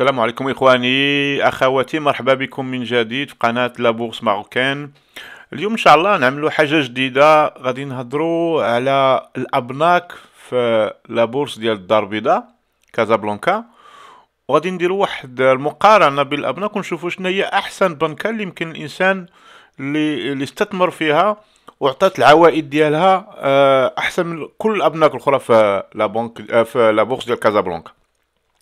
السلام عليكم إخواني أخواتي مرحبا بكم من جديد في قناة لابورس ماروكان اليوم إن شاء الله نعملو حاجة جديدة غادي نهضرو على الأبناك في لابورس ديال الدار البيضاء كازابلانكا وغادي نديرو واحد المقارنة بالأبناك ونشوفوا شنو هي أحسن بنكة اللي يمكن الإنسان اللي, اللي استثمر فيها وعطات العوائد ديالها آه، أحسن من كل الأبناك الأخرى في لابورس آه، ديال كازابلانكا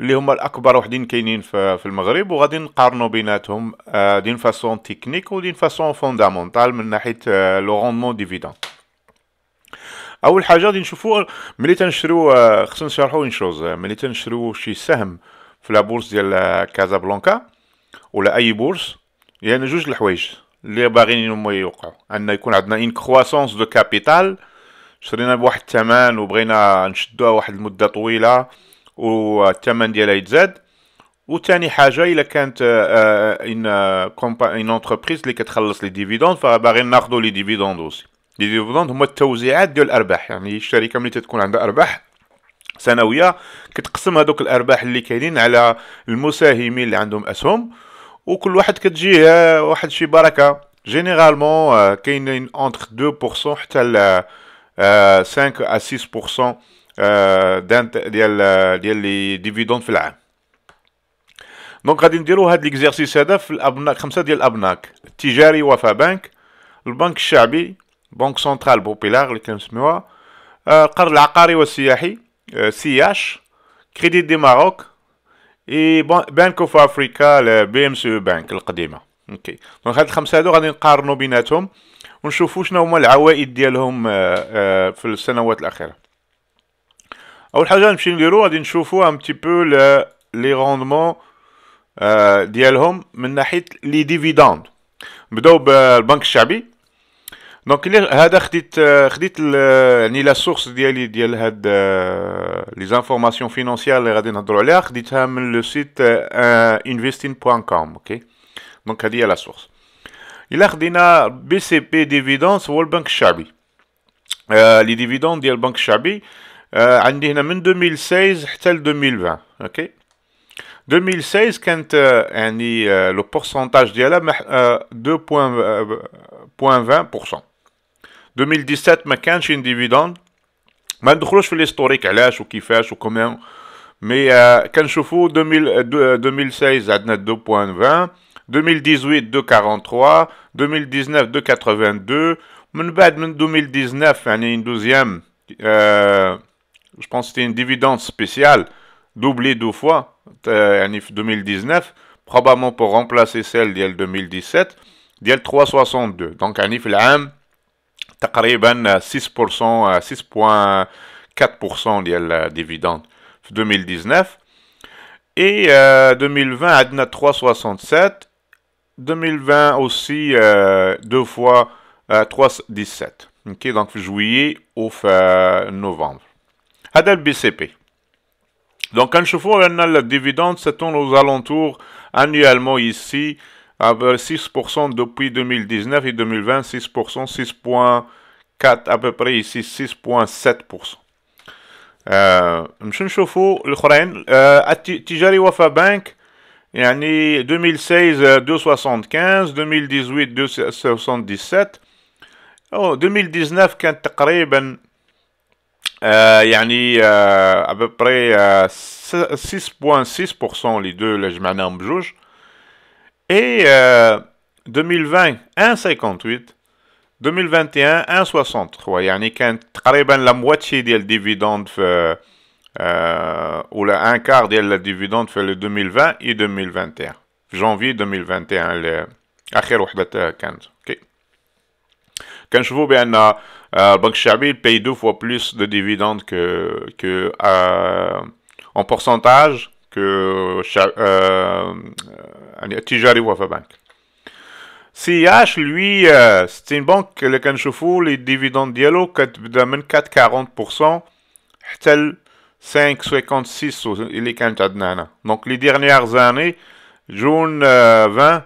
اللي هما الاكبر وحدين كاينين في المغرب وغادي نقارنوا بيناتهم آه، دين فاسون تكنيك ودين فاسون فوندامونتال من ناحيه آه، لو روندمون ديفيدون اول حاجه غادي نشوفوا ملي تنشرو آه، خصنا نشرحوا اون شوز ملي تنشرو شي سهم في لا ديال كازابلانكا ولا اي بورس يعني جوج الحوايج اللي باغيين هما يوقعوا ان يكون عندنا ان كرواسونس دو كابيتال شرينا بواحد الثمن وبغينا نشدوها واحد المده طويله والثمن ديالها يتزاد وثاني حاجه الا كانت آه، آه، ان آه، ان انتربريز اللي كتخلص لي ديفيدوند فباغي ناخذوا لي ديفيدوند اوسي لي ديفيدوند هما التوزيعات ديال الارباح يعني الشركه ملي تتكون عندها ارباح سنويه كتقسم هذوك الارباح اللي كاينين على المساهمين اللي عندهم اسهم وكل واحد كتجيه واحد شي بركه جينيرالمون كاينين اونتر 2% حتى ل 5 ا 6% آه، ديال آه، ديال لي ديفيدون في العام دونك غادي نديرو هاد ليكزيرسيس هذا في الابناك خمسه ديال الابناك التجاري وفا بنك البنك الشعبي بنك سنترال بوبيلار اللي كنسميوها القرض آه، العقاري والسياحي سياش كريديت دي ماروك اي بنك اوف افريكا بي ام سي بانك القديمه اوكي دونك هاد الخمسه هادو غادي نقارنو بيناتهم ونشوفو شنو هما العوائد ديالهم في السنوات الاخيره La nous allons faire, c'est voir un peu les rendements de ces fonds, en termes de dividendes. On va la Banque Chabie. Donc, ici, j'ai la source de euh، ces informations financières que nous allons regarder. Je le site euh، Investing.com. Donc, c'est la source. Ici, nous avons pris le BCP dividendes de la Banque Chabie. Les dividendes de la Banque Chabie en 2016, tel 2020. En 2016, le pourcentage est de 2.20%. En 2017, je a une dividende. Je ne sais pas si ou qui fait l'H ou combien. Mais en 2016, j'ai 2.20. En 2018, 2.43. En 2019, 2.82. En 2019, j'ai une deuxième je pense que c'était une dividende spéciale, doublée deux fois, en euh, 2019, probablement pour remplacer celle d'IL 2017, d'IL 362. Donc, en à تقريبا 6% 6.4% de dividende en 2019 en 2020 Adna 367 2020 aussi euh, deux fois 317 euh, donc juillet ou novembre. novembre. هذا البي سي Donc quand je un le dividende, c'est aux alentours annuellement ici, à 6% depuis 2019 et 2020, 6%, 6.4 à peu près ici, 6.7%. مش نشوفوا wafa bank Tijari y يعني 2016 275 2018 277 2019 كانت تقريبا il y a à peu près 6,6% euh, les deux, là, je m'en juge. Et 2020, 1,58%. 2021, 1,63. Il y a très bien la moitié des dividendes euh, ou un quart des dividende, fait le 2020 et 2021. Janvier 2021, le. Akhir 15. Euh, ok. Quand je vous ben, euh, la Banque paye deux fois plus de dividendes que, que euh, en pourcentage que euh, euh, Tijari Bank. CIH, lui, c'est une banque, le Kanchoufou, les dividendes dialogue, 4,40%, 5,56 il est Donc les dernières années, jaune 20,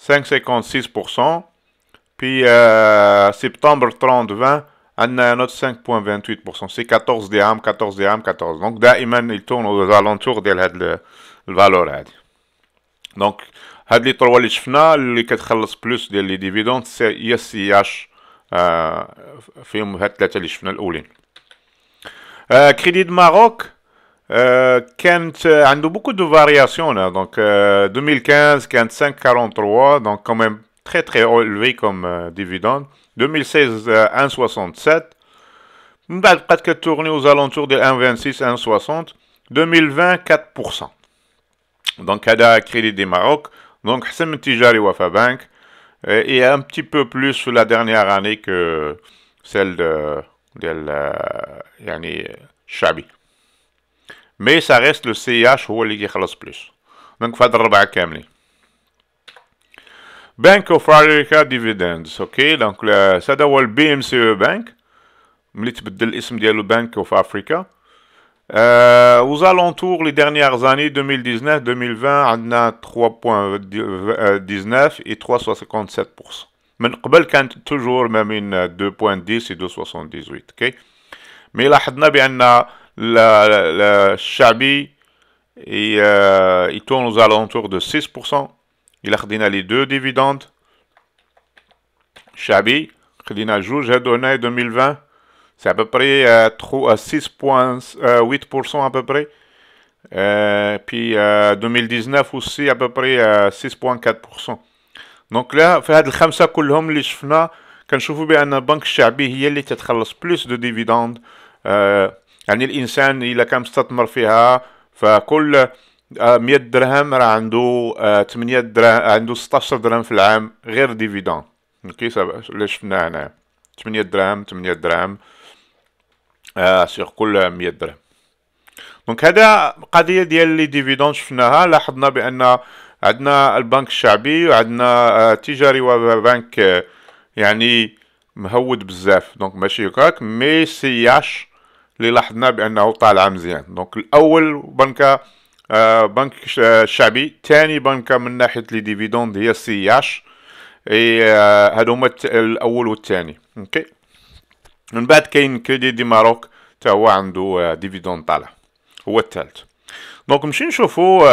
5,56%. Puis euh, septembre 30, 20, on a un autre 5,28%. C'est 14 dirhams, 14 dirhams, 14. Donc, d'aïman, il tourne aux alentours de la valeur. Donc, les trois les qui les plus des dividendes, c'est ISIH. Euh, film, les les euh, Crédit de Maroc. il y a beaucoup de variations, donc 2015, 45, 43, donc quand même très très élevé comme euh, dividende. 2016, euh, 1,67. Bah, que tourné aux alentours de 1,26, 1,60. 2020, 4%. Donc, Ada Crédit des Maroc. Donc, Hsem Tijari Wafa Bank. Euh, et, un petit peu plus la dernière année que celle de, de Chabi. Mais ça reste le CIH ou le plus. Donc, Fadr Rabat Kamli. E Bank of Africa Dividends اوكي دونك هذا هو البي ام سي بانك ملي تبدل الاسم ديالو بانك اوف Euh, aux alentours, les dernières années 2019-2020, on a 3,19 et 3,57%. Mais avant, toujours même 2,10 euh, et 2,78. Mais là, on a le Chabi, euh, il tourne aux alentours de 6%. إلا خدينا لي دو ديفيدوند شعبي خدينا جوج هادو هنا 2020 سي 3 6.8% ابوبري بي 2019 aussi ابوبري 6.4% دونك لا في هاد الخمسه كلهم اللي شفنا كنشوفوا بان البنك الشعبي هي اللي تتخلص بلوس دو ديفيدوند يعني الانسان الا كان مستثمر فيها فكل 100 آه، درهم راه عنده آه، 8 درهم عنده 16 درهم في العام غير ديفيدون كي اللي شفنا هنا 8 درهم 8 درهم آه سيغ كل 100 درهم دونك هذا قضيه ديال لي ديفيدون شفناها لاحظنا بان عندنا البنك الشعبي وعندنا آه، تجاري وبنك يعني مهود بزاف دونك ماشي هكاك مي سياش اللي لاحظنا بانه طالع مزيان دونك الاول بنكه آه، بنك الشعبي آه، ثاني بنكة من ناحية لي ديفيدوند هي سي اش اي آه، هادو هما الاول والثاني اوكي من بعد كاين كريدي دي ماروك حتى هو عنده ديفيدوند طالع هو الثالث دونك نمشي نشوفو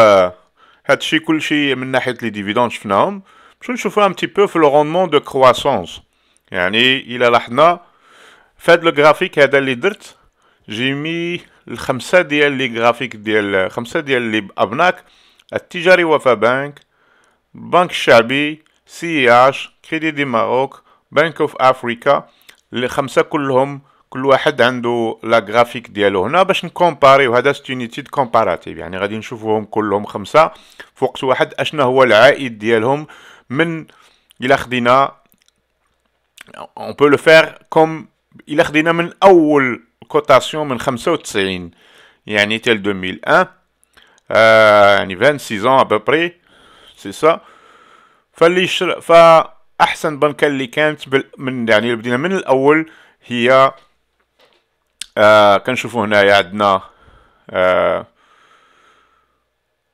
هادشي كلشي من ناحية لي ديفيدوند شفناهم نمشيو نشوفو ان تي بو في لو روندمون دو كرواسونس يعني الى لاحظنا فهاد لو غرافيك هذا اللي درت جيمي الخمسه ديال لي غرافيك ديال خمسه ديال لي ابناك التجاري وفا بنك بنك الشعبي سي اي اش كريدي دي ماروك بنك اوف افريكا لي خمسه كلهم كل واحد عنده لا غرافيك ديالو هنا باش نكومباري هذا ستونيتي كومباراتيف يعني غادي نشوفوهم كلهم خمسه في وقت واحد اشنا هو العائد ديالهم من الا خدينا اون بو لو فير كوم الا خدينا من اول كوتاسيون من 95 يعني تال 2001 ان يعني 26 ans à peu près سي سا فاللي شر... فاحسن بنكه اللي كانت بال... من يعني بدينا من الاول هي آه كنشوفوا هنايا عندنا آه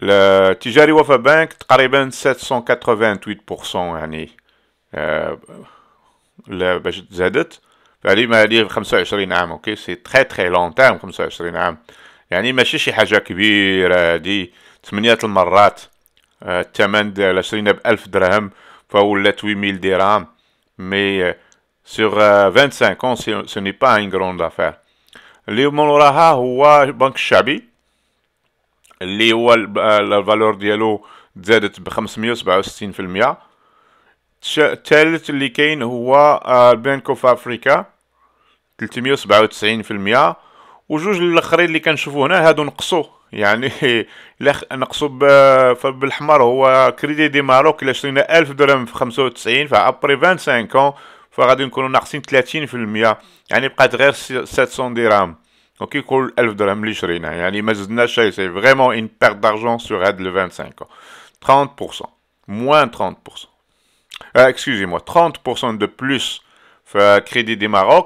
التجاري وفا بانك تقريبا 788% يعني آه باش تزادت يعني ما هذه 25 عام اوكي سي تري تري لون تايم 25 عام يعني ماشي شي حاجه كبيره دي ثمانية المرات آه، الثمن ديال شرينا 1000 درهم فولات 8000 درهم مي سور 25 اون سو ني با ان غروند دافير اللي من وراها هو البنك الشعبي اللي هو الفالور ديالو تزادت ب 567% الثالث اللي كاين هو البنك اوف افريكا 397% وجوج الاخرين اللي كنشوفو هنا هادو نقصوا يعني نقصوا بالحمر هو كريدي دي ماروك الا شرينا 1000 درهم في 95 فابري 25 فغادي نكونوا ناقصين 30% يعني بقات غير 700 درهم اوكي كل 1000 درهم اللي شرينا يعني ما زدناش شي سي فريمون اون بيرت دارجون سور هاد لو 25 30% moins 30%. Euh, excusez-moi, دو بلوس في كريدي دي Maroc,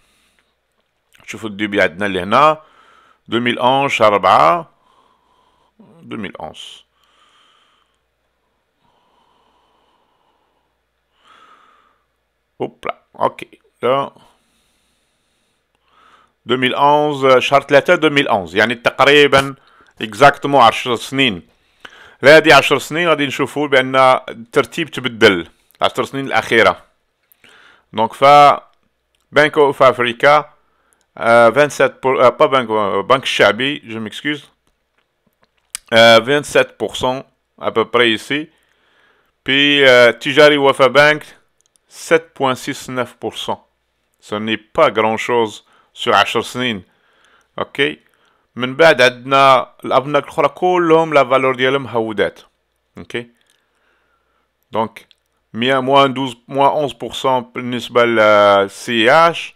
شوفوا الديبي عندنا اللي هنا 2011 شهر 4 2011 اوبلا اوكي 2011 شهر 3 2011 يعني تقريبا اكزاكتومون 10 سنين هذه 10 سنين غادي نشوفوا بان الترتيب تبدل 10 سنين الاخيره دونك ف بانك اوف افريكا 27 euh, pour, euh, pas banque, euh, banque Chabi, je m'excuse. 27% à peu près ici. Puis Tijari Wafa Bank, 7,69%. Ce n'est pas grand-chose sur 10 سنين. اوكي من بعد عندنا الابناك الاخرى كلهم لا فالور ديالهم هودات اوكي دونك 100 موان 12 موان 11% بالنسبه للسي اش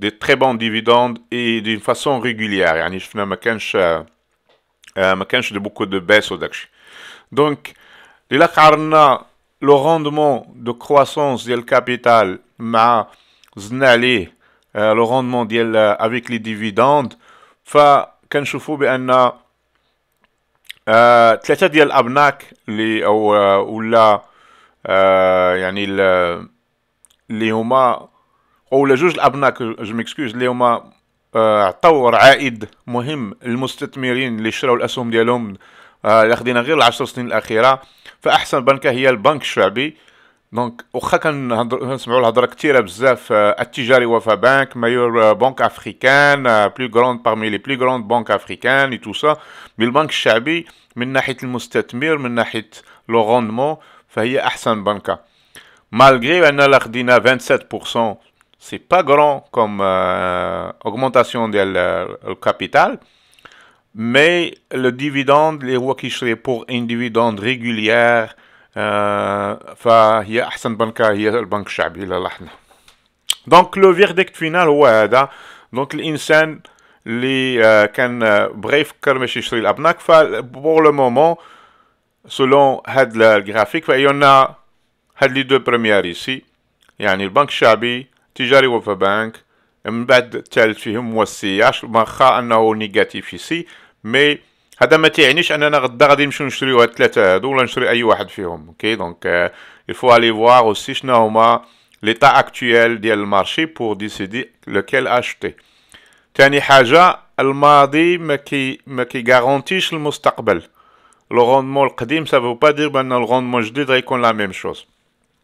de très bons dividendes et d'une façon régulière. يعني شفنا ما كانش ما de beaucoup de baisse وداكشي. Donc اللي قارنا le rendement de croissance ديال capital, ma زدنا euh, le rendement ديال euh, avec les dividendes fa فكنشوفوا بان ثلاثة ديال الأبناك اللي أو ولا يعني اللي هما او جوج الابناك جو ميكسكوز اللي هما آه، عطاو عائد مهم للمستثمرين اللي شراو الاسهم ديالهم آه، اللي خدينا غير العشر سنين الاخيره فاحسن بنكه هي البنك الشعبي دونك واخا كنسمعوا الهضره كثيره بزاف آه، التجاري وفا بانك مايور بنك افريكان بلو غروند بارمي لي بلو غروند بنك افريكان اي تو سا مي البنك الشعبي من ناحيه المستثمر من ناحيه لو روندمون فهي احسن بنكه مالغري لا خدينا 27% c'est pas grand comme euh, augmentation du euh, capital, mais le dividende, les rois qui seraient pour un dividende régulier, Chabi. donc le verdict final, ouais, donc l'insane, les euh, can bref, pour le moment, selon le graphique, il y en a les deux premières ici, il banque chabi تجاري وفا بانك من بعد الثالث فيهم هو السياج واخا انه نيجاتيف في سي مي هذا ما تيعنيش اننا غدا غادي نمشيو نشريو هاد الثلاثه هادو ولا نشري اي واحد فيهم اوكي دونك الفو الي فوار اوسي شنو هما ليتا اكتويل ديال المارشي بور ديسيدي لوكيل اشتي تاني حاجه الماضي ما كي ما غارونتيش المستقبل لو روندمون القديم سافو با دير بان لو روندمون جديد غيكون لا ميم شوز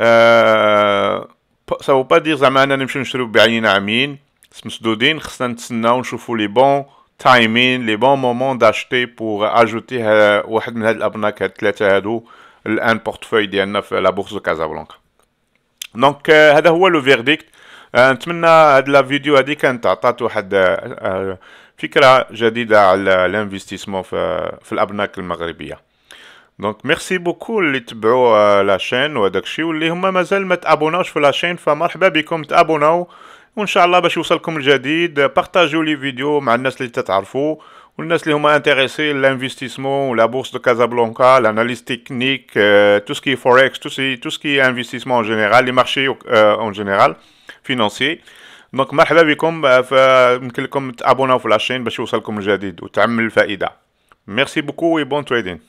آه، سو با دير زعما انا نمشيو نشريو بعين عامين مسدودين خصنا نتسناو نشوفو لي بون تايمين لي بون مومون داشتي بوغ اجوتي واحد من هاد الابناك هاد الثلاثه هادو الان بورتفوي ديالنا في لا بورس كازابلانكا دونك هذا هو لو فيرديكت euh، نتمنى هاد لا فيديو هادي كانت عطات واحد آه، آه، فكره جديده على الانفستيسمون في, في الابناك المغربيه دونك ميرسي بوكو اللي تبعوا لا شين وهداك الشيء واللي هما مازال ما تابوناوش في لا شين فمرحبا بكم تابوناو وان شاء الله باش يوصلكم الجديد بارطاجيو لي فيديو مع الناس اللي تتعرفوا والناس اللي هما انتريسي للانفستيسمون ولا بورس دو كازابلانكا لاناليز تكنيك تو سكي فوركس تو سي تو سكي انفستيسمون جينيرال لي مارشي اون جينيرال فينانسي دونك مرحبا بكم يمكن لكم تابوناو في لاشين باش يوصلكم الجديد وتعمل الفائده ميرسي بوكو وي بون تريدين